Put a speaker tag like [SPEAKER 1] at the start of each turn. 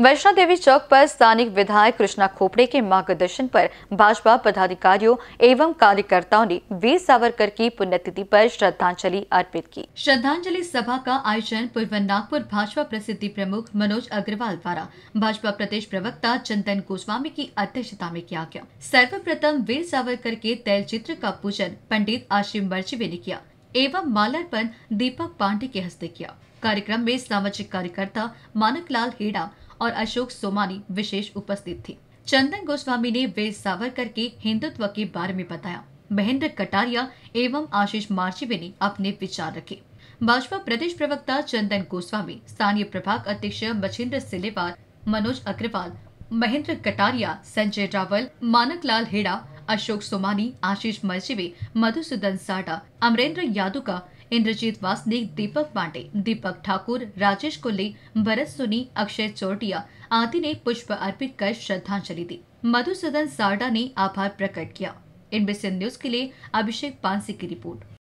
[SPEAKER 1] वैष्णो देवी चौक पर स्थानीय विधायक कृष्णा खोपड़े के मार्गदर्शन पर भाजपा पदाधिकारियों एवं कार्यकर्ताओं ने वीर सावरकर की पुण्यतिथि पर श्रद्धांजलि अर्पित की श्रद्धांजलि सभा का आयोजन पूर्व नागपुर भाजपा प्रसिद्धि प्रमुख मनोज अग्रवाल द्वारा भाजपा प्रदेश प्रवक्ता चंदन गोस्वामी की अध्यक्षता में किया गया सर्वप्रथम वीर सावरकर के तैल चित्र का पूजन पंडित आशिम मर्चवे ने किया एवं मालार्पण दीपक पांडे के हस्ते किया कार्यक्रम में सामाजिक कार्यकर्ता मानक लाल हेड़ा और अशोक सोमानी विशेष उपस्थित थे चंदन गोस्वामी ने वीर सावरकर के हिंदुत्व के बारे में बताया महेंद्र कटारिया एवं आशीष मार्चिवे ने अपने विचार रखे भाजपा प्रदेश प्रवक्ता चंदन गोस्वामी स्थानीय प्रभाग अध्यक्ष मछिंद्र सिलेवार मनोज अग्रवाल महेंद्र कटारिया संजय रावल मानक लाल हेड़ा अशोक सोमानी आशीष मर्चिवे मधुसूदन साडा अमरेंद्र यादव का इंद्रजीत वासनिक दीपक पांडे दीपक ठाकुर राजेश कुल्ली भरत सुनी अक्षय चोटिया आदि ने पुष्प अर्पित कर श्रद्धांजलि दी मधुसूदन सारडा ने आभार प्रकट किया इनबीसी न्यूज के लिए अभिषेक पांसी की रिपोर्ट